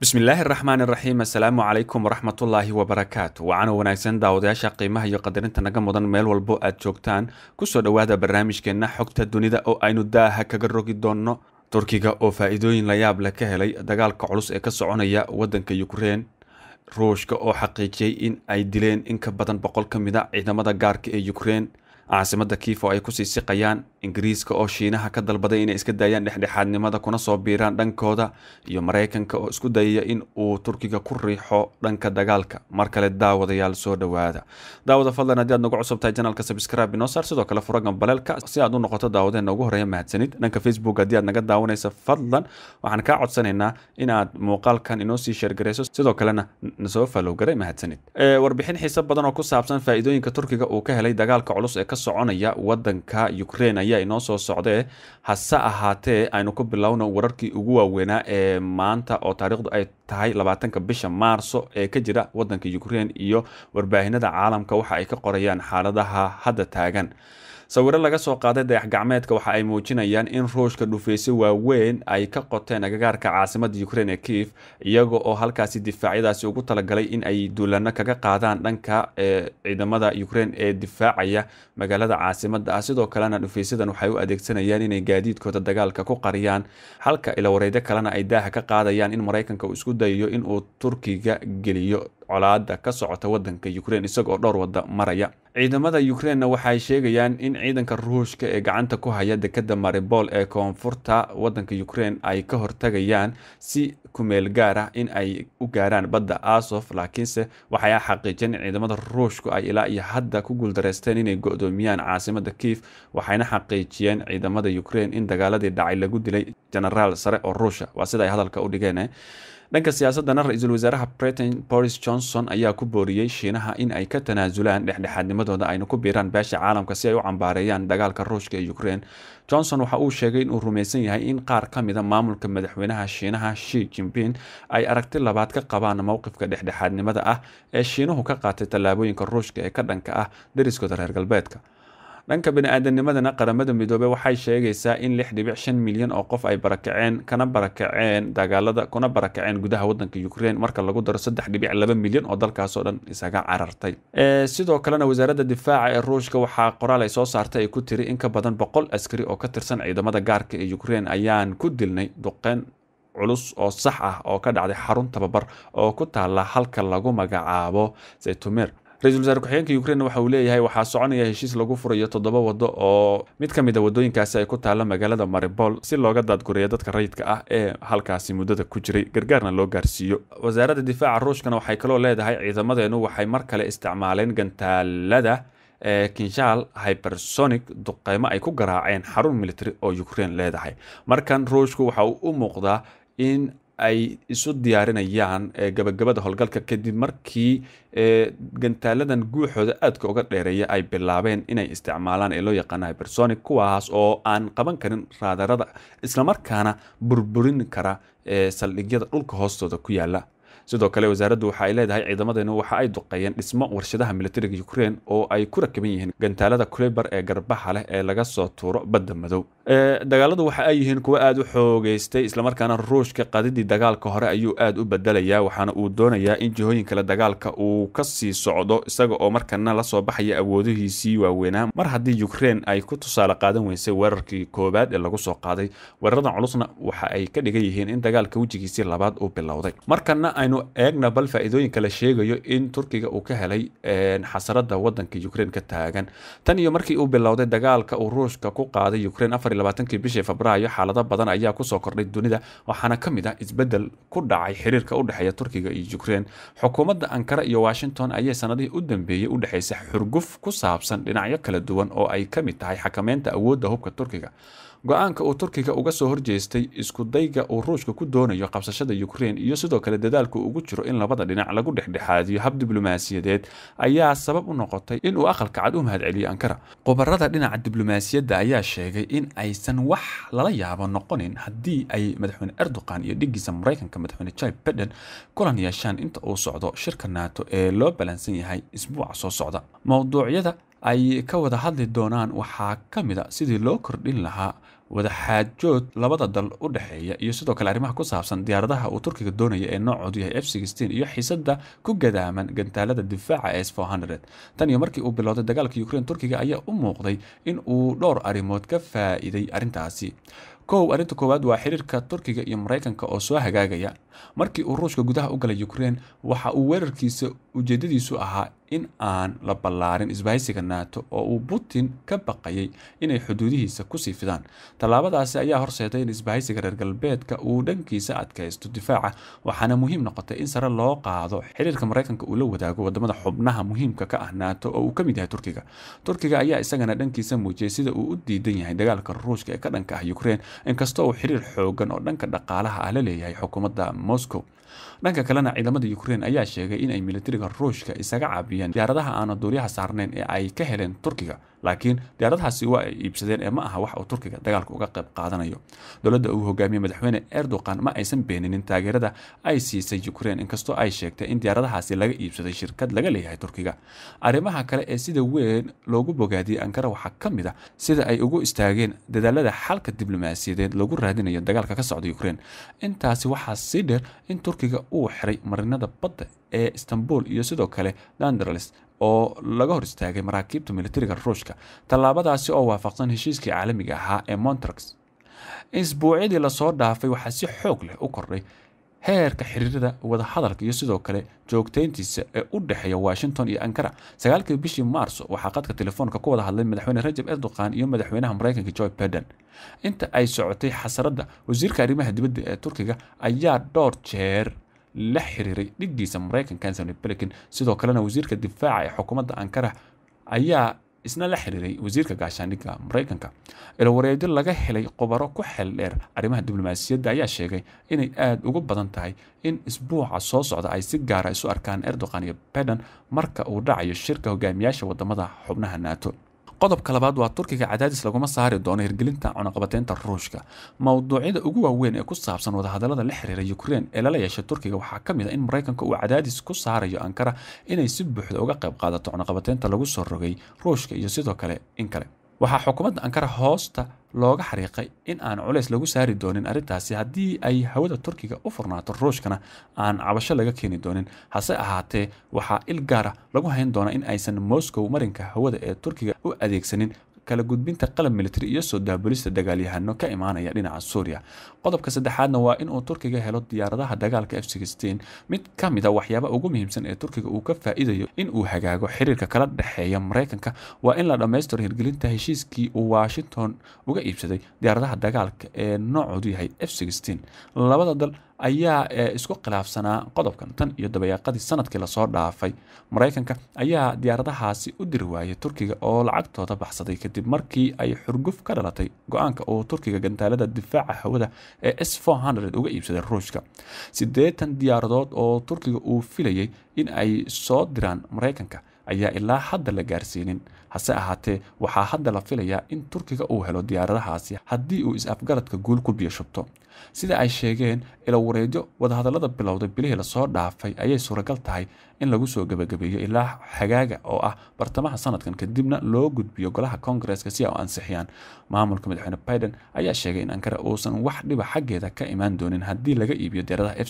bismillaahi araxmaan iraxiim assalaamu calaykum waraxmatullaahi wabarakaatu wacano wanaagsan daawadayaasha qiimaha iyo qadarinta naga mudan meel walbo aad joogtaan kusoo dhowaada barnaamijkeenna xogta dunida oo aynu daaha kaga rogi doonno turkiga oo faa'iidooyin layaab leh ka helay dagaalka culus ee ka soconaya waddanka yukrein ruushka oo xaqiijiyey in ay dileen in ka badan boqol ka mid a ciidamada gaarka ee yukrein caasimadda kiif oo ay kusii siqayaan ingiriiska oo shiinaha ka dalbaday inay iska daayaan dhexdhexaadnimada kuna soo biiraan dhankooda iyo maraykanka oo isku dayaya in uu turkiga ku riixo dhanka dagaalka mar kale daawadayaal soo dhawaada daawada fadlan haddii aad nagu cusubtahay janalka subscribe inoo sidoo kale fura gambaleelka si aad u noqoto daawadeena ugu horeeya mahadsanid dhanka facebook haddii aad naga daawanaysa fadlan waxaan kaa codsanaynaa in muuqaalkan inoo sii sheergarayso sidoo kalena nasoo falowgaray mahadsanid warbixin xiise badan oo ku saabsan faa'iidooyinka turkiga uu ka helay dagaalka culus ee ka soconaya wadanka ukraine ayaa ayaa inoo soo socdee hase ahaatee aynu ku bilowno wararkii ugu waaweynaa ee maanta oo taariikhdu ay tahay labaatanka bisha maarso ee ka jira waddanka ukrein iyo warbaahinada caalamka waxa ay ka qorayaan xaaladaha hadda taagan sawiro laga soo qaaday dayax gacmeedka waxa ay muujinayaan in ruushka dhufeyse waaweyn ay ka qoteen agagaarka caasimada ukrein ee kiif iyaga oo halkaasi difaacyadaasi ugu talagalay in ay duulano kaga qaadaan dhanka eh, ciidamada ukrain ee difaacaya magaalada caasimada ah sidoo kalena dhufeysyadan waxay u adeegsanayaan inay gaadiidkooda dagaalka ku qariyaan halka ilawareedyo kalena ay daaha ka qaadayaan in maraykanka uu isku dayayo in uu turkiga geliyo colaada ka socota wadanka ukrain isagoo dhowr wada maraya ciidamada ukrainna waxay sheegayaan in ciidanka ruushka ee gacanta ku haya dekada maribol ee koonfurta wadanka ukrain ay ka hortagayaan si kumeelgaar ah in ay u gaaraan badda asof laakiinse waxay xaqiijiyeen in ciidamada ruushku ay ilaa iyo hadda ku guuldareysteen inay go-doomiyaan caasimadda kiif waxayna xaqiijiyeen ciidamada ukrain in dagaaladii dhacay lagu dilay jenaraal sare oo ruusha waa sida ay hadalka u dhigeen eh? dhanka siyaasadana ra-iisul wasaaraha britain boris johnson ayaa ku booriyey shiinaha in ay ka tanaasulaan dhexdhexaadnimadooda ayna ku biiraan beesha caalamka si ay u cambaareeyaan dagaalka ruushka ee ukrein johnson waxa uu sheegay inuu rumaysan yahay in qaar ka mida ah maamulka madaxweynaha shiinaha shi jimpin ay aragti labaad ka qabaan mowqifka dhexdhexaadnimada ah ee shiinuhu ka qaatay tallaabooyinka ruushka ee ka dhanka ah deriskooda reer galbeedka dhanka bani-aadannimadana qaramada midoobe waxay sheegaysaa in lix dhibic shan milyan oo qof ay barakaceen kana barakaceen dagaalada kuna barakaceen gudaha wadanka ukraine marka lagu daro saddex dhibic laba milyan oo dalkaasoo dhan isaga carartay sidoo kalena wasaaradda difaaca ee ruushka waxaa qoraal ay soo saartay ay ku tiri in ka badan boqol askari oo ka tirsan ciidamada gaarka ee ukraine ayaan ku dilnay duqeen culus oo sax ah oo ka dhacday xarun tababar oo ku taalla halka lagu magacaabo zaytomer ra-isul wasaare ku-xigeenka ukrain waxa uu leeyahay waxaa soconaya heshiis lagu furayo toddoba waddo oo mid ka mid a ah waddooyinkaasi ay ku taalla magaalada maribol si looga daadgureeyo dadka rayidka ah ee halkaasi muddada ku jiray gargaarna loo gaarsiiyo wasaaradda difaaca ruushkana waxay kaloo leedahay ciidamadeenu waxay mar kale isticmaaleen gantaalada ee kinshaal hypersonic duqeymo ay ku garaaceen xarun military oo ukrain leedahay markan ruushku waxa uu u muuqdaa in ay isu diyaarinayaan gabagabada howlgalka kadib markii gantaaladan guuxooda aadka uga dheereeya ay bilaabeen inay isticmaalaan ee loo yaqaana hypersonic kuwaas oo aan qaban karin raadarada islamarkaana burburin kara saldhigyada dhulka hoostooda ku yaala sidoo kale wasaaraddu waxa ay leedahay ciidamadeennu waxa ay duqeeyeen dhismo warshadaha militariga ukraine oo ay ku rakiban yihiin gantaalada kulebar ee garbaxa leh ee laga soo tuuro badda madow dagaaladu waxa ay yihiin kuwo aada u xoogeystay islamarkaana ruushka qadidii dagaalka hore ayuu aada u bedelayaa waxaana uu doonayaa in jihooyin kale dagaalka uu kasii socdo isaga oo markana lasoo baxaya awoodihiisii waaweynaa mar haddii ukrein ay ku tusaale qaadan weysay weerarkii koowaad ee lagu soo qaaday weeraradan culusna waxa ay ka dhigan yihiin in dagaalka wejigiisii labaad uu bilowday markana aynu eegna bal faa la sheegayo in turkiga uu ka helay xasarada wadanka ukrein ka taagan tan iyo markii uu bilowday dagaalka uu ruushka ku qaaday ukrein afar labaatankii bishii febraayo xaalado badan ayaa kusoo kordhay dunida waxaana ka mid ah isbeddel ku dhacay xiriirka u dhexeeya turkiga iyo ukrein xukuumadda ankara iyo washington ayay sanadihii u dambeeyey u dhexaysay xurguf ku saabsan dhinacyo kala duwan oo ay ka mid tahay xakameynta awoodda hubka turkiga go-aanka uu turkiga uga soo horjeestay iskudayga uu ruushka ku doonayo qabsashada yukrein iyo sidoo kale dadaalku ugu jiro in labada dhinac lagu dhexdhexaadiyo hab diblomaasiyadeed ayaa sabab u noqotay in uu aqalka cad u mahadceliyo ankara khubarada dhinaca diblomaasiyadda ayaa sheegay in aysan wax lala yaabo noqonin haddii ay madaxweyne erdogan iyo dhiggiisa maraykanka madaxweyne jai biden kulan yeeshaan inta uu socdo shirka naato ee loo balansan yahay isbuuca soo socda mowduucyada ay ka wada hadli doonaan waxaa ka mid a sidii loo kordhin lahaa wadaxaajood labada dal u dhexeeya iyo sidoo kale arrimaha ku saabsan diyaaradaha uu turkiga doonaya ee noocoodu yahay f iyo xiisadda ku gadaaman gantaalada difaaca s tan iyo markii uu bilowday dagaalka ukrein turkiga ayaa u muuqday in uu dhowr arrimood ka faa'iiday arrintaasi kow arrinta koowaad waa xiriirka turkiga iyo maraykanka oo soo hagaagaya markii uu ruushka gudaha u galay ukrein waxa uu weerarkiisa ujeedadiisu ahaa in aan la ballaarin isbahaysiga naato oo uu putin ka baqayay inay xuduudihiisa kusii fidaan tallaabadaasi ayaa horseeday in isbahaysiga reer galbeedka uu dhankiisa adkaysto difaaca waxaana muhiim noqotay in sare loo qaado xiriirka maraykanka uu la wadaago wadamada xubnaha muhiimka ka ah naato oo uu ka mid yahay turkiga turkiga ayaa isagana dhankiisa muujiyay sida uu u diidan yahay dagaalka ruushka ee ka dhanka ah yukrain inkastoo uu xiriir xoogan oo dhanka dhaqaalaha ah la leeyahay xukuumadda moscow dhanka kalena ciidamada yukrain ayaa sheegay inay militariga ruushka isaga caabiya iibiyeen diyaaradaha aana duuryaha saarnayn ee ay ka heleen turkiga laakiin diyaaradahaasi waa ay iibsadeen ee ma aha wax uu turkiga dagaalka uga qayb qaadanayo dowladda uu hogaamiyey madaxweyne erdogan ma aysan beeninin taageerada ay siisay ukrein inkastoo ay sheegtay in diyaaradahaasi laga iibsaday shirkad laga leeyahay turkiga arrimaha kale ee sida weyn loogu bogaadiyey ankara waxaa ka mid a ah sida ay ugu istaageen dadaalada xalka diblomaasiyadeed lagu raadinayo dagaalka ka socda ukrein intaasi waxaa sii dheer in turkiga uu xiray marinada badda ee istanbul iyo sidoo kale danderles oo laga hor istaagay maraakiibta militariga ruushka tallaabadaasi oo waafaqsan heshiiskii caalamiga ahaa ee montrax isbuucyadii lasoo dhaafay waxaa si xoog leh u kordhay heerka xiriirada wadahadalka iyo sidoo kale joogtayntiisa ee u dhexeeya washington iyo ankara sagaalkii bishii maarso waxaa qadka telefoonka ku wada hadlay madaxweyne rajab erdogan iyo madaxweynaha maraykanka joe biden inta ay socotay xasaradda wasiirka arrimaha dibadda ee turkiga ayaa dhowr jeer la xiriiray dhiggiisa maraykanka anthony blinken sidoo kalena wasiirka difaaca ee xukuumadda ankara ayaa isna la xiriiray wasiirka gaashaandhigga maraykanka ilawareedyo laga helay khubaro ku xel dheer arrimaha diblomaasiyadda ayaa sheegay inay aada ugu badan tahay in isbuuca soo socda ay si gaara ah isu arkaan erdogan iyo baiden marka uu dhacayo shirka hogaamiyaasha wadamada xubnaha nato qodobka labaad waa turkiga cadaadis laguma saari doono hirgelinta cunaqabateynta ruushka mowduucyada ugu waaweyn ee ku saabsan wadahadallada la xiriira yukrain ee lala yeeshay turkiga waxaa ka mid a ah in maraykanka uu cadaadis ku saarayo ankara inay si buuxda uga qayb qaadato cunaqabateynta lagu soo rogay ruushka iyo sidoo kale in kale waxaa xukuumadda ankara hoosta looga xariiqay in aan culays lagu saari doonin arrintaasi haddii ay hawada turkiga u furnaato ruushkana aan cabasho laga keeni doonin hase ahaatee waxaa il gaara ah lagu hayn doonaa in aysan moscow marinka hawada ee turkiga u adeegsanin kala gudbinta qalab militari iyo soo daabulista dagaalyahano ka imaanaya dhinaca suuriya qodobka saddexaadna waa inuu turkiga helo diyaaradaha dagaalka f mid ka mid a ah waxyaaba ugu muhiimsan ee turkiga uu ka faa'iidayo in uu hagaago xiriirka kala dhexeeya maraykanka waa in la dhammaystiro hirgelinta heshiiskii uu washington uga iibsaday diyaaradaha dagaalka ee noocoodu yahay f labada dal ayaa eh, isku khilaafsanaa qodobkan tan iyo dabayaaqadii sanadkii lasoo dhaafay maraykanka ayaa diyaaradahaasi u diri waayay turkiga oo lacagtooda baxsaday kadib markii ay xurguf ka dhalatay go-aanka uu turkiga gantaalada difaaca hawada ee s uga iibsaday ruushka siddeetan diyaaradood oo turkiga uu filayay in ay soo diraan maraykanka ayaa ilaa hadda la gaarsiinin hase ahaatee waxaa hadda la filayaa in turkiga uu helo diyaaradahaasi haddii uu is-afgaradka guul ku biyashubto sida ay sheegeen ilawareedyo wadahadallada bilowday bilihii lasoo dhaafay ayay suuragal tahay in lagu soo gebagabeeyo ilaa xagaaga oo ah bartamaha sanadkan kadibna loo gudbiyo golaha kongareska si ay u ansixiyaan maamulka madaxweyne biden ayaa sheegay in ankara uusan wax dhiba xaggeeda ka imaan doonin haddii laga iibiyo diyaaradaha f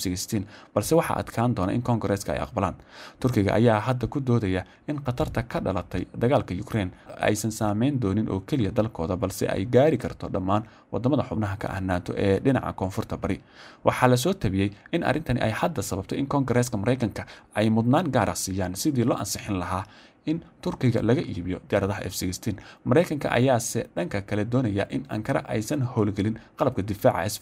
balse waxaa adkaan doona in kongareska ay aqbalaan turkiga ayaa hadda ku doodaya in khatarta ka dhalatay dagaalka ukrein ukraine aysan saameyn doonin oo keliya dalkooda balse ay gaari karto dhammaan wadamada xubnaha ka ah naato ee dhinaca koonfurta bari waxaa lasoo tabiyey in arrintani ay hadda sababto in koongareeska maraykanka ay mudnaan gaara ah siiyaan sidii loo ansixin lahaa in turkiga laga iibiyo diyaaradaha f maraykanka ayaase dhanka kale doonaya in ankara aysan howlgelin qalabka difaaca s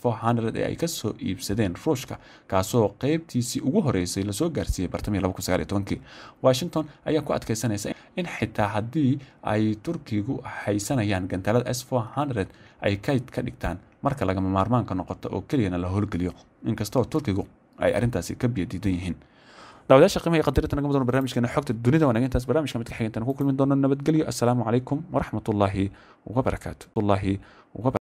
ee ay kasoo iibsadeen ruushka kaasoo qaybtiisii ugu horeysay lasoo gaarsiiyey bartamihii washington ayaa ku adkaysanaysa in xitaa haddii ay turkigu haysanayaan gantaalada s ay kayd ka dhigtaan marka lagama maarmaanka noqoto oo keliyana la howlgeliyo inkastoo turkigu ay arrintaasi ka biyadiidan yihiin daawadayaasha qiimaha qadarinta naga mudan barnaamijkeena xogta dunida wanaag intaas barnaamijka mid ka xigeentaan ku kulmi doono nabadgelyo assalaamu calaykum waraxmatullaahi wabarakaatu